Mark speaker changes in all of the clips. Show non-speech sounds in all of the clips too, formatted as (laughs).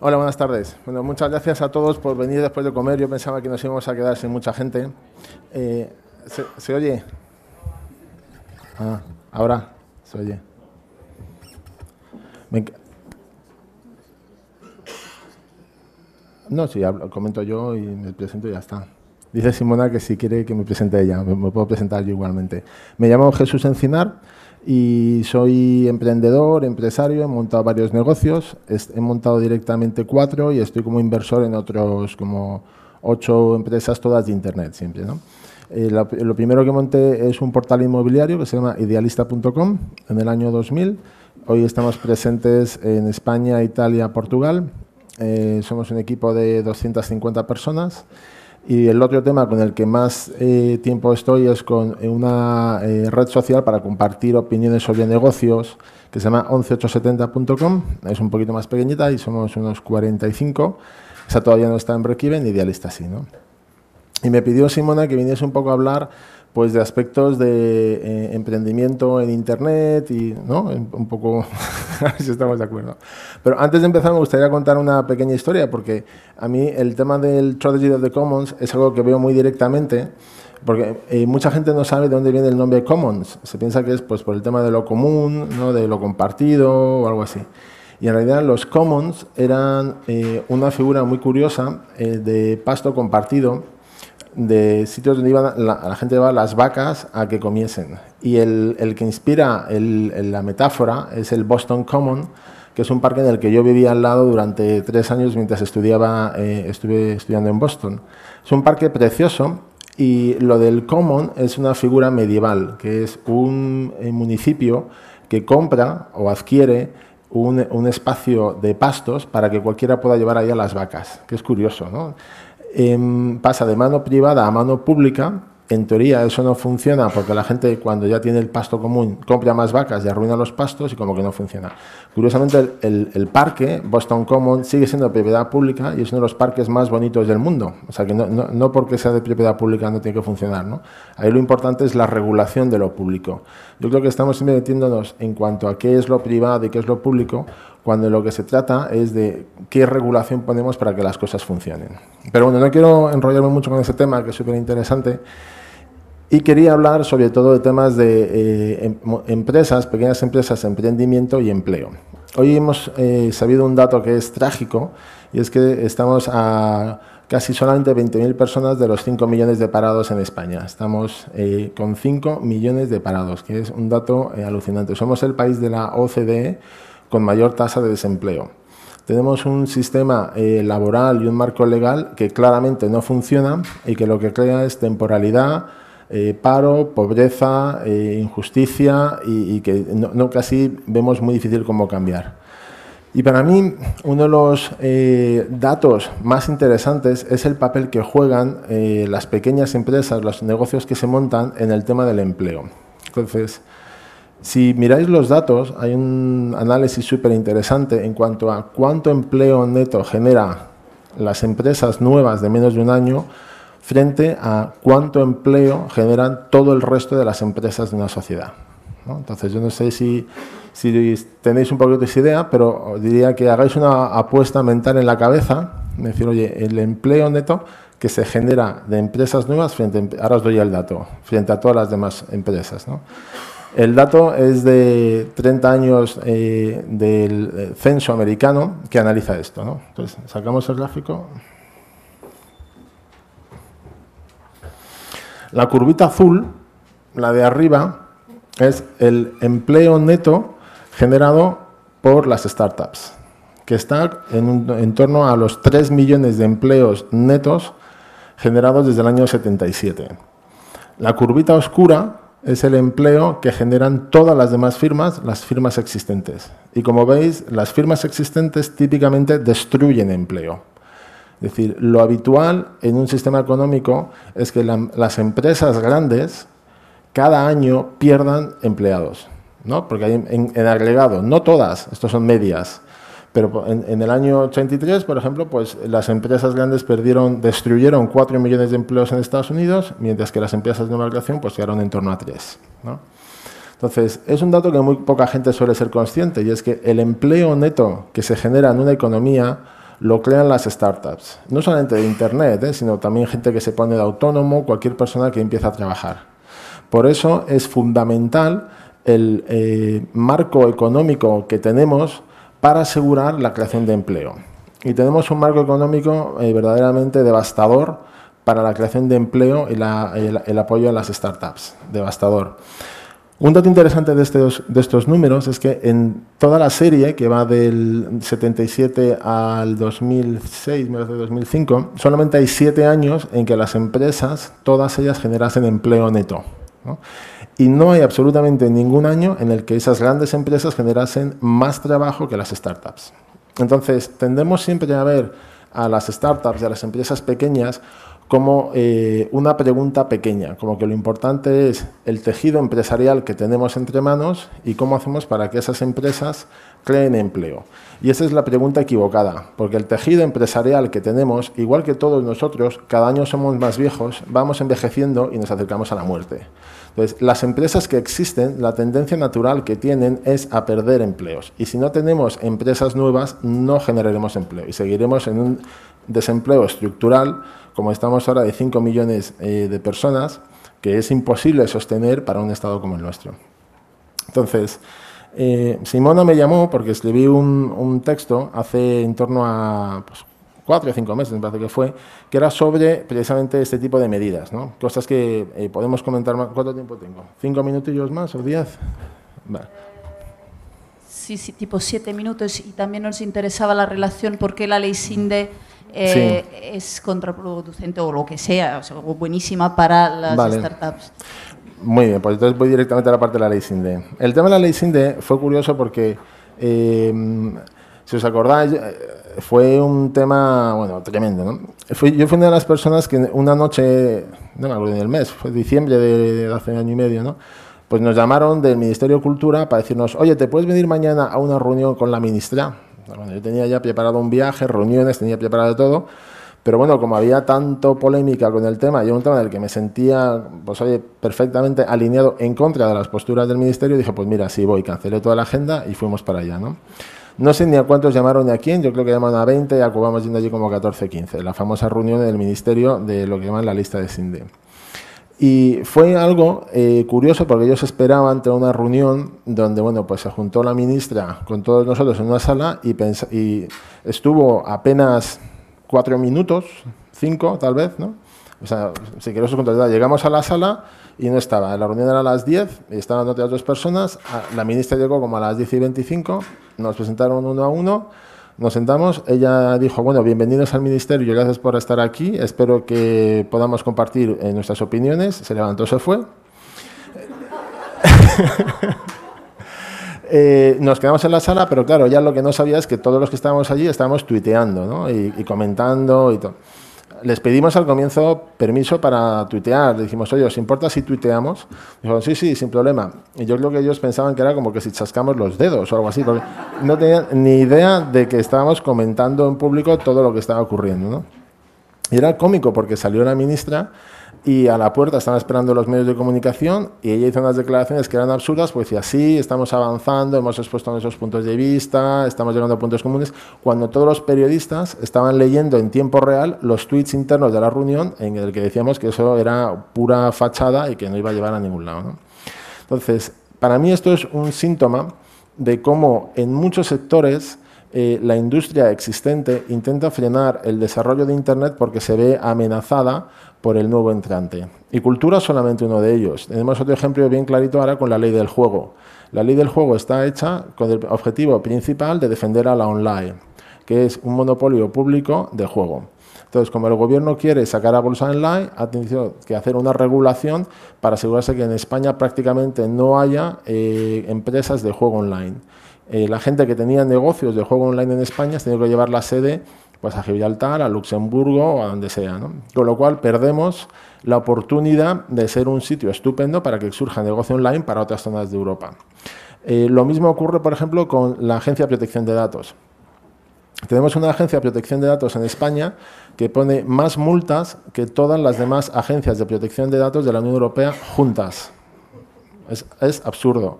Speaker 1: Hola, buenas tardes. Bueno, muchas gracias a todos por venir después de comer. Yo pensaba que nos íbamos a quedar sin mucha gente. Eh, ¿se, oye? Ah, ahora se oye. No, sí, hablo, comento yo y me presento y ya está. Dice Simona que si quiere que me presente ella, me puedo presentar yo igualmente. Me llamo Jesús Encinar y soy emprendedor, empresario, he montado varios negocios, he montado directamente cuatro y estoy como inversor en otros como ocho empresas todas de Internet siempre. ¿no? Eh, lo, primero que monté es un portal inmobiliario que se llama idealista.com en el año 2000. Hoy estamos presentes en España, Italia, Portugal. Eh, somos un equipo de 250 personas y el otro tema con el que más eh, tiempo estoy es con eh, una eh, red social para compartir opiniones sobre negocios que se llama 11870.com. Es un poquito más pequeñita y somos unos 45. sea, todavía no está en break-even, idealista así ¿no? Y me pidió Simona que viniese un poco a hablar pues de aspectos de eh, emprendimiento en Internet y, ¿no? Un poco, (laughs) a ver si estamos de acuerdo. Pero antes de empezar me gustaría contar una pequeña historia, porque a mí el tema del Tragedy of the Commons es algo que veo muy directamente, porque eh, mucha gente no sabe de dónde viene el nombre Commons. Se piensa que es pues, por el tema de lo común, ¿no? de lo compartido o algo así. Y en realidad los Commons eran eh, una figura muy curiosa de pasto compartido, de sitios donde la, gente llevaba las vacas a que comiesen. Y el, el que inspira la metáfora es el Boston Common, que es un parque en el que yo vivía al lado durante tres años mientras estudiaba, eh, estuve estudiando en Boston. Es un parque precioso y lo del common es una figura medieval, que es un eh, municipio que compra o adquiere un, un espacio de pastos para que cualquiera pueda llevar ahí a las vacas, que es curioso, ¿no? Em, pasa de mano privada a mano pública. En teoría eso no funciona porque la gente cuando ya tiene el pasto común compra más vacas y arruina los pastos y como que no funciona. Curiosamente el, parque Boston Common sigue siendo propiedad pública y es uno de los parques más bonitos del mundo. O sea que no, porque sea de propiedad pública no tiene que funcionar. ¿no? Ahí lo importante es la regulación de lo público. Yo creo que estamos metiéndonos en cuanto a qué es lo privado y qué es lo público cuando lo que se trata es de qué regulación ponemos para que las cosas funcionen. Pero bueno, no quiero enrollarme mucho con ese tema, que es súper interesante. Y quería hablar sobre todo de temas de eh, em, empresas, pequeñas empresas, emprendimiento y empleo. Hoy hemos eh, sabido un dato que es trágico y es que estamos a casi solamente 20.000 personas de los 5 millones de parados en España. Estamos eh, con 5 millones de parados, que es un dato alucinante. Somos el país de la OCDE con mayor tasa de desempleo. Tenemos un sistema eh, laboral y un marco legal que claramente no funciona y que lo que crea es temporalidad, eh, paro, pobreza, eh, injusticia y, que no, casi vemos muy difícil cómo cambiar. Y para mí uno de los datos más interesantes es el papel que juegan las pequeñas empresas, los negocios que se montan en el tema del empleo. Entonces, si miráis los datos, hay un análisis súper interesante en cuanto a cuánto empleo neto genera las empresas nuevas de menos de un año frente a cuánto empleo generan todo el resto de las empresas de una sociedad. Entonces, yo no sé si, si tenéis un poquito de esa idea, pero os diría que hagáis una apuesta mental en la cabeza, decir, oye, el empleo neto que se genera de empresas nuevas frente, ahora os doy el dato, frente a todas las demás empresas. El dato es de 30 años eh, del eh, censo americano que analiza esto. Entonces, sacamos el gráfico. La curvita azul, la de arriba, es el empleo neto generado por las startups, que está en, en torno a los 3 millones de empleos netos generados desde el año 77. La curvita oscura es el empleo que generan todas las demás firmas, las firmas existentes. Y como veis, las firmas existentes típicamente destruyen empleo. Es decir, lo habitual en un sistema económico es que las empresas grandes cada año pierdan empleados, ¿no? porque hay en, en agregado, no todas, estos son medias, pero en, el año 83, por ejemplo, pues las empresas grandes perdieron, destruyeron 4 millones de empleos en Estados Unidos, mientras que las empresas de navegación pues quedaron en torno a 3. Entonces, es un dato que muy poca gente suele ser consciente y es que el empleo neto que se genera en una economía lo crean las startups. No solamente de Internet, ¿eh? sino también gente que se pone de autónomo, cualquier persona que empieza a trabajar. Por eso es fundamental el eh, marco económico que tenemos para asegurar la creación de empleo. Y tenemos un marco económico eh, verdaderamente devastador para la creación de empleo y el, apoyo a las startups. Devastador. Un dato interesante de estos, números es que en toda la serie, que va del 77 al 2006, 2005, solamente hay siete años en que las empresas, todas ellas, generasen empleo neto. Y no hay absolutamente ningún año en el que esas grandes empresas generasen más trabajo que las startups. Entonces, tendemos siempre a ver a las startups y a las empresas pequeñas como eh, una pregunta pequeña, como que lo importante es el tejido empresarial que tenemos entre manos y cómo hacemos para que esas empresas creen empleo. Y esa es la pregunta equivocada, porque el tejido empresarial que tenemos, igual que todos nosotros, cada año somos más viejos, vamos envejeciendo y nos acercamos a la muerte. Entonces, pues, las empresas que existen, la tendencia natural que tienen es a perder empleos. Y si no tenemos empresas nuevas, no generaremos empleo y seguiremos en un desempleo estructural, como estamos ahora de 5 millones eh, de personas, que es imposible sostener para un Estado como el nuestro. Entonces, eh, Simona me llamó porque escribí un, texto hace en torno a pues, cuatro o cinco meses, me parece que fue, que era sobre precisamente este tipo de medidas, ¿no? Cosas que eh, podemos comentar más. ¿Cuánto tiempo tengo? ¿Cinco minutillos más o diez?
Speaker 2: Sí, sí, tipo siete minutos. Y también nos interesaba la relación, porque la ley SINDE eh, es contraproducente o lo que sea, o buenísima para las startups?
Speaker 1: Muy bien, pues entonces voy directamente a la parte de la ley SINDE. El tema de la ley SINDE fue curioso porque, eh, si os acordáis, fue un tema, bueno, tremendo, ¿no? yo fui una de las personas que una noche, no me acuerdo en el mes, fue diciembre de, hace hace año y medio, ¿no? Pues nos llamaron del Ministerio de Cultura para decirnos, oye, ¿te puedes venir mañana a una reunión con la ministra? Bueno, yo tenía ya preparado un viaje, reuniones, tenía preparado todo. Pero bueno, como había tanto polémica con el tema y un tema en el que me sentía, pues oye, perfectamente alineado en contra de las posturas del ministerio, dije, pues mira, sí voy, cancelé toda la agenda y fuimos para allá, ¿no? No sé ni a cuántos llamaron ni a quién, yo creo que llamaron a 20 y acabamos yendo allí como 14, 15. La famosa reunión del ministerio de lo que llaman la lista de Sinde. Y fue algo eh, curioso porque ellos esperaban tener una reunión donde, bueno, pues se juntó la ministra con todos nosotros en una sala y, y estuvo apenas cuatro minutos, cinco tal vez, ¿no? O sea, si llegamos a la sala y no estaba. La reunión era a las 10 y estaban otras dos personas. Ah, la ministra llegó como a las 10 y 25, nos presentaron uno a uno, nos sentamos. Ella dijo, bueno, bienvenidos al ministerio, gracias por estar aquí, espero que podamos compartir eh, nuestras opiniones. Se levantó, se fue. (laughs) Eh, nos quedamos en la sala, pero claro, ya lo que no sabía es que todos los que estábamos allí estábamos tuiteando ¿no? y comentando y todo les pedimos al comienzo permiso para tuitear. Le dijimos, oye, ¿os importa si tuiteamos? Dijeron, sí, sí, sin problema. Y yo creo que ellos pensaban que era como que si chascamos los dedos o algo así, porque no tenían ni idea de que estábamos comentando en público todo lo que estaba ocurriendo. Y era cómico porque salió la ministra y a la puerta estaban esperando los medios de comunicación y ella hizo unas declaraciones que eran absurdas, pues decía, sí, estamos avanzando, hemos expuesto nuestros puntos de vista, estamos llegando a puntos comunes, cuando todos los periodistas estaban leyendo en tiempo real los tweets internos de la reunión en el que decíamos que eso era pura fachada y que no iba a llevar a ningún lado. Entonces, para mí esto es un síntoma de cómo en muchos sectores eh, la industria existente intenta frenar el desarrollo de Internet porque se ve amenazada por el nuevo entrante. Y cultura es solamente uno de ellos. Tenemos otro ejemplo bien clarito ahora con la ley del juego. La ley del juego está hecha con el objetivo principal de defender a la online, que es un monopolio público de juego. Entonces, como el gobierno quiere sacar a bolsa online, ha tenido que hacer una regulación para asegurarse que en España prácticamente no haya eh, empresas de juego online. Eh, la gente que tenía negocios de juego online en España ha tenido que llevar la sede pues, a Gibraltar, a Luxemburgo o a donde sea. Con lo cual perdemos la oportunidad de ser un sitio estupendo para que surja negocio online para otras zonas de Europa. Eh, lo mismo ocurre, por ejemplo, con la Agencia de Protección de Datos. Tenemos una agencia de protección de datos en España que pone más multas que todas las demás agencias de protección de datos de la Unión Europea juntas. es absurdo.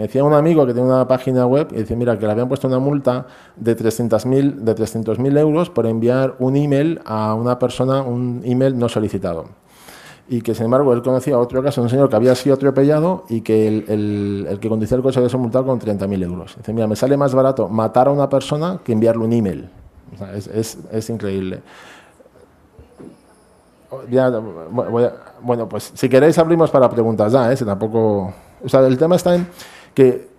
Speaker 1: Me decía un amigo que tiene una página web y dice mira, que le habían puesto una multa de 300.000 de 300 euros por enviar un email a una persona, un email no solicitado. Y que, sin embargo, él conocía otro caso, un señor que había sido atropellado y que el, el que conducía el coche había sido multado con 30.000 euros. Dice, mira, me sale más barato matar a una persona que enviarle un email. es, es, increíble. bueno, pues si queréis abrimos para preguntas ya, ¿eh? tampoco... O sea, el tema está en que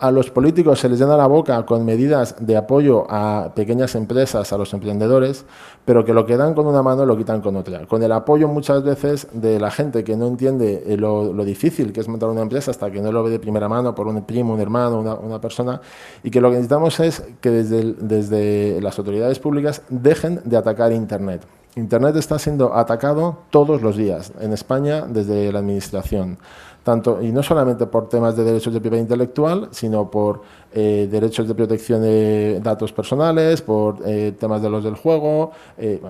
Speaker 1: a los políticos se les llena la boca con medidas de apoyo a pequeñas empresas, a los emprendedores, pero que lo que dan con una mano lo quitan con otra. Con el apoyo muchas veces de la gente que no entiende eh, lo, difícil que es montar una empresa hasta que no lo ve de primera mano por un primo, un hermano, una, persona, y que lo que necesitamos es que desde, desde las autoridades públicas dejen de atacar Internet. Internet está siendo atacado todos los días en España desde la Administración y no solamente por temas de derechos de propiedad intelectual, sino por eh, derechos de protección de datos personales, por eh, temas de los del juego, eh,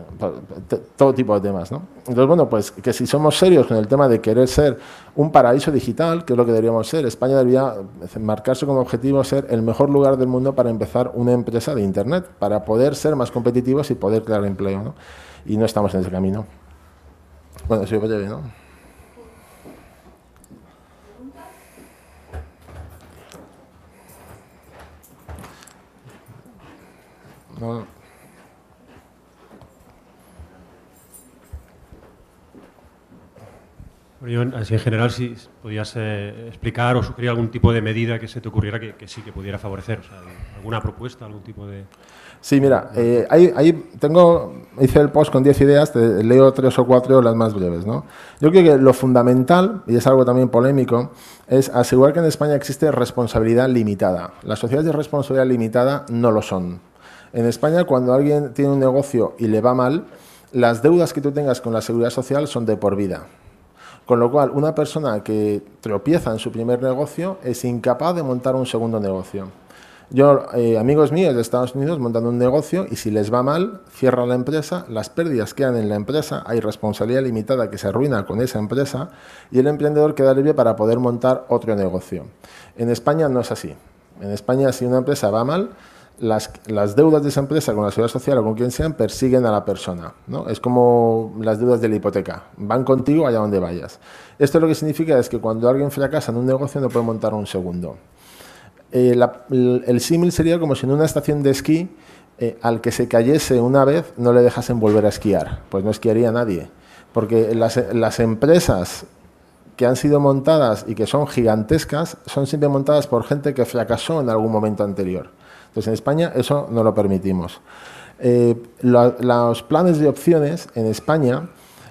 Speaker 1: todo tipo de temas. ¿no? Entonces, bueno, pues que si somos serios con el tema de querer ser un paraíso digital, que es lo que deberíamos ser, España debería marcarse como objetivo ser el mejor lugar del mundo para empezar una empresa de Internet, para poder ser más competitivos y poder crear empleo. ¿no? Y no estamos en ese camino. Bueno, sí, ¿no? así en general, si podías eh, explicar o sugerir algún tipo de medida que se te ocurriera que, sí que pudiera favorecer, alguna propuesta, algún tipo de... Sí, mira, eh, ahí, tengo, hice el post con 10 ideas, leo tres o cuatro las más breves. ¿no? Yo creo que lo fundamental, y es algo también polémico, es asegurar que en España existe responsabilidad limitada. Las sociedades de responsabilidad limitada no lo son. En España, cuando alguien tiene un negocio y le va mal, las deudas que tú tengas con la seguridad social son de por vida. Con lo cual, una persona que tropieza en su primer negocio es incapaz de montar un segundo negocio. Yo, eh, amigos míos de Estados Unidos montando un negocio y si les va mal, cierran la empresa, las pérdidas quedan en la empresa, hay responsabilidad limitada que se arruina con esa empresa y el emprendedor queda libre para poder montar otro negocio. En España no es así. En España si una empresa va mal, las, deudas de esa empresa con la seguridad social o con quien sean persiguen a la persona. ¿no? Es como las deudas de la hipoteca, van contigo allá donde vayas. Esto lo que significa es que cuando alguien fracasa en un negocio no puede montar un segundo. Eh, el símil sería como si en una estación de esquí eh, al que se cayese una vez no le dejasen volver a esquiar, pues no esquiaría nadie. Porque las empresas que han sido montadas y que son gigantescas son siempre montadas por gente que fracasó en algún momento anterior. Entonces pues en España eso no lo permitimos. Eh, los planes de opciones en España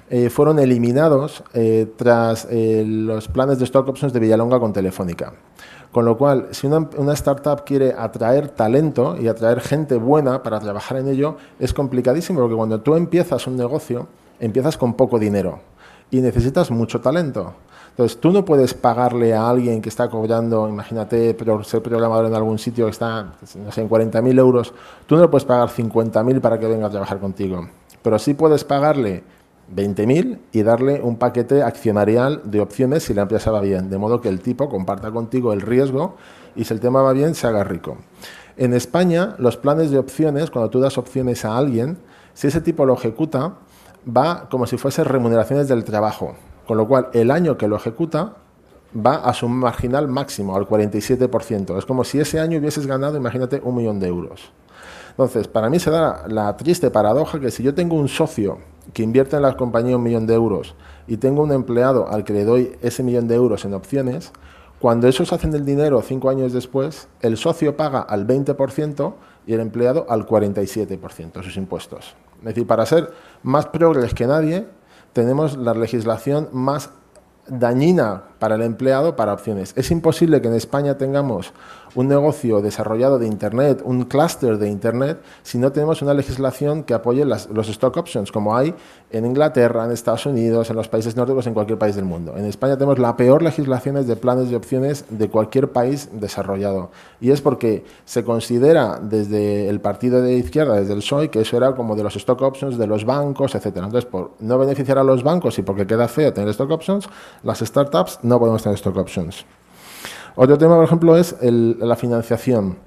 Speaker 1: eh, fueron eliminados eh, tras los planes de stock options de Villalonga con Telefónica. Con lo cual, si una, startup quiere atraer talento y atraer gente buena para trabajar en ello, es complicadísimo, porque cuando tú empiezas un negocio, empiezas con poco dinero y necesitas mucho talento. Entonces, tú no puedes pagarle a alguien que está cobrando, imagínate, ser programador en algún sitio que está, pues, no sé, en 40.000 euros, tú no le puedes pagar 50.000 para que venga a trabajar contigo. Pero sí puedes pagarle 20.000 y darle un paquete accionarial de opciones si la empresa va bien, de modo que el tipo comparta contigo el riesgo y si el tema va bien, se haga rico. En España, los planes de opciones, cuando tú das opciones a alguien, si ese tipo lo ejecuta, va como si fuese remuneraciones del trabajo, con lo cual el año que lo ejecuta va a su marginal máximo, al 47%. Es como si ese año hubieses ganado, imagínate, un millón de euros. Entonces, para mí se da la triste paradoja que si yo tengo un socio que invierte en la compañía un millón de euros y tengo un empleado al que le doy ese millón de euros en opciones, cuando esos hacen el dinero cinco años después, el socio paga al 20% y el empleado al 47% sus impuestos. Es decir, para ser más progres que nadie, tenemos la legislación más dañina para el empleado para opciones. Es imposible que en España tengamos un negocio desarrollado de Internet, un clúster de Internet, si no tenemos una legislación que apoye los stock options, como hay en Inglaterra, en Estados Unidos, en los países nórdicos, en cualquier país del mundo. En España tenemos la peor legislación de planes de opciones de cualquier país desarrollado. Y es porque se considera desde el partido de izquierda, desde el PSOE, que eso era como de los stock options de los bancos, etcétera. Entonces, por no beneficiar a los bancos y porque queda feo tener stock options, las startups no podemos tener stock options. Otro tema, por ejemplo, es la financiación.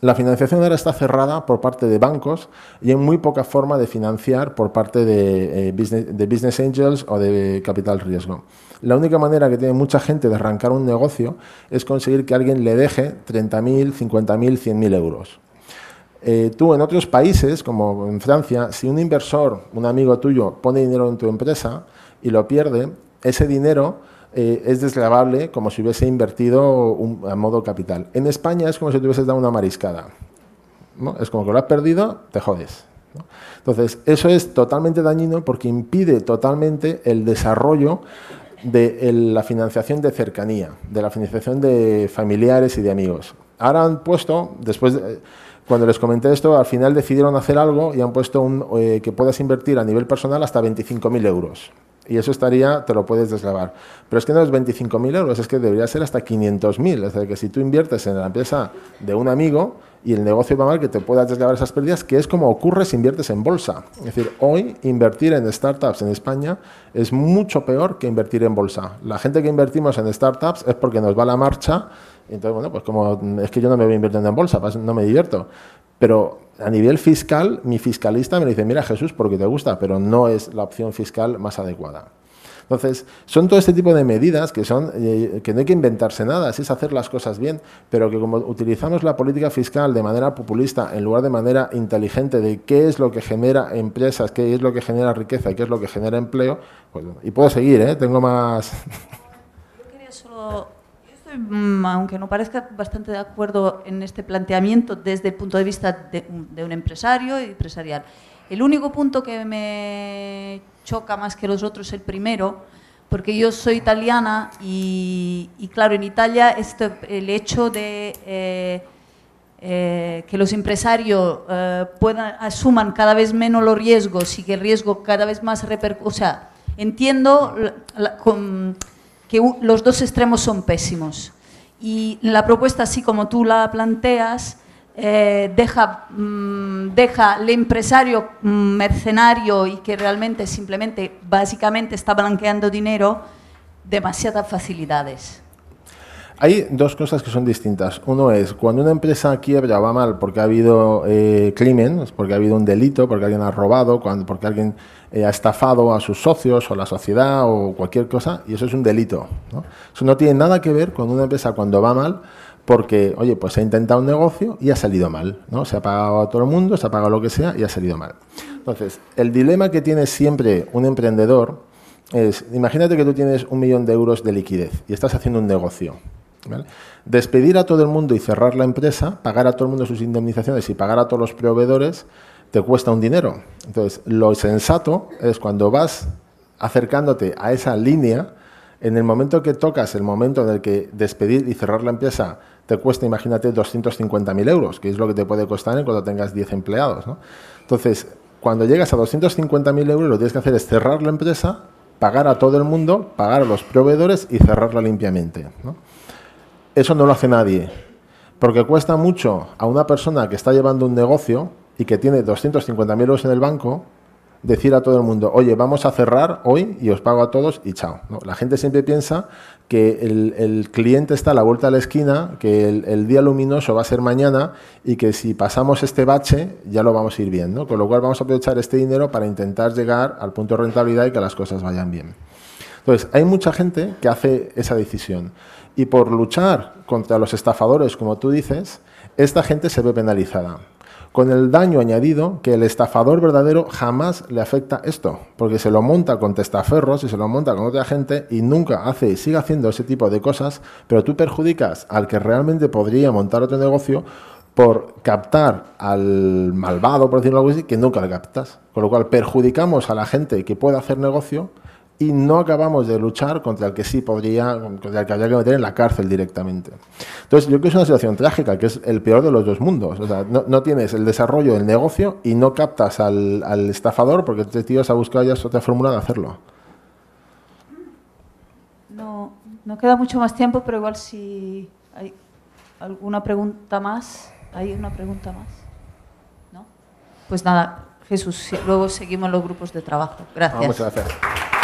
Speaker 1: La financiación ahora está cerrada por parte de bancos y hay muy poca forma de financiar por parte eh, de, business, angels o de capital riesgo. La única manera que tiene mucha gente de arrancar un negocio es conseguir que alguien le deje 30.000, 50.000, 100.000 euros. Eh, tú en otros países, como en Francia, si un inversor, un amigo tuyo, pone dinero en tu empresa y lo pierde, ese dinero eh, es deslavable como si hubiese invertido a modo capital. En España es como si te hubieses dado una mariscada. Es como que lo has perdido, te jodes. Entonces, eso es totalmente dañino porque impide totalmente el desarrollo de la financiación de cercanía, de la financiación de familiares y de amigos. Ahora han puesto, después cuando les comenté esto, al final decidieron hacer algo y han puesto eh, que puedas invertir a nivel personal hasta 25.000 euros. Y eso estaría, te lo puedes desgravar. Pero es que no es 25.000 euros, es que debería ser hasta 500.000. Es decir, que si tú inviertes en la empresa de un amigo y el negocio va mal, que te puedas desgravar esas pérdidas, que es como ocurre si inviertes en bolsa. Es decir, hoy invertir en startups en España es mucho peor que invertir en bolsa. La gente que invertimos en startups es porque nos va la marcha y entonces, bueno, pues como mm, es que yo no me voy invirtiendo en bolsa, pues no me divierto. Pero a nivel fiscal, mi fiscalista me dice, mira Jesús, porque te gusta, pero no es la opción fiscal más adecuada. Entonces, son todo este tipo de medidas que, son, eh, que no hay que inventarse nada, es hacer las cosas bien, pero que como utilizamos la política fiscal de manera populista en lugar de manera inteligente de qué es lo que genera empresas, qué es lo que genera riqueza y qué es lo que genera empleo, pues, y puedo seguir, ¿eh? tengo más... (laughs)
Speaker 2: Yo quería solo Mm, aunque no parezca, bastante de acuerdo en este planteamiento desde el punto de vista de, un empresario y empresarial. El único punto que me choca más que los otros es el primero, porque yo soy italiana y, claro, en Italia el hecho de eh, eh, que los empresarios eh, puedan, asuman cada vez menos los riesgos y que el riesgo cada vez más repercute, o sea, entiendo con que los dos extremos son pésimos. Y la propuesta, así como tú la planteas, eh, deja, al mm, deja el empresario mm, mercenario y que realmente simplemente, básicamente, está blanqueando dinero demasiadas facilidades.
Speaker 1: Hay dos cosas que son distintas. Uno es cuando una empresa quiebra va mal porque ha habido eh, crimen, porque ha habido un delito, porque alguien ha robado, porque alguien eh, ha estafado a sus socios o la sociedad o cualquier cosa, y eso es un delito. Eso no tiene nada que ver con una empresa cuando va mal porque, oye, pues se ha intentado un negocio y ha salido mal, ¿no? Se ha pagado a todo el mundo, se ha pagado lo que sea y ha salido mal. Entonces, el dilema que tiene siempre un emprendedor es, imagínate que tú tienes un millón de euros de liquidez y estás haciendo un negocio. ¿Vale? Despedir a todo el mundo y cerrar la empresa, pagar a todo el mundo sus indemnizaciones y pagar a todos los proveedores, te cuesta un dinero. Entonces, lo sensato es cuando vas acercándote a esa línea, en el momento que tocas, el momento en el que despedir y cerrar la empresa te cuesta, imagínate, 250.000 euros, que es lo que te puede costar cuando tengas 10 empleados. Entonces, cuando llegas a 250.000 euros, lo que tienes que hacer es cerrar la empresa, pagar a todo el mundo, pagar a los proveedores y cerrarla limpiamente. Eso no lo hace nadie, porque cuesta mucho a una persona que está llevando un negocio y que tiene 250.000 euros en el banco decir a todo el mundo, oye, vamos a cerrar hoy y os pago a todos y chao. la gente siempre piensa que el, cliente está a la vuelta de la esquina, que el, día luminoso va a ser mañana y que si pasamos este bache ya lo vamos a ir bien. Con lo cual vamos a aprovechar este dinero para intentar llegar al punto de rentabilidad y que las cosas vayan bien. Entonces, hay mucha gente que hace esa decisión. Y por luchar contra los estafadores, como tú dices, esta gente se ve penalizada. Con el daño añadido que el estafador verdadero jamás le afecta esto, porque se lo monta con testaferros y se lo monta con otra gente y nunca hace y sigue haciendo ese tipo de cosas, pero tú perjudicas al que realmente podría montar otro negocio por captar al malvado, por decirlo así, que nunca le captas. Con lo cual perjudicamos a la gente que puede hacer negocio y no acabamos de luchar contra el que sí podría, contra el que habría que meter en la cárcel directamente. Entonces, yo creo que es una situación trágica, que es el peor de los dos mundos. O sea, no, no tienes el desarrollo del negocio y no captas al, estafador porque te tiras a buscar ya otra fórmula de hacerlo.
Speaker 2: No, no queda mucho más tiempo, pero igual si hay alguna pregunta más, hay una pregunta más. ¿No? Pues nada, Jesús, luego seguimos los grupos de trabajo. Gracias. Ah,
Speaker 1: muchas gracias.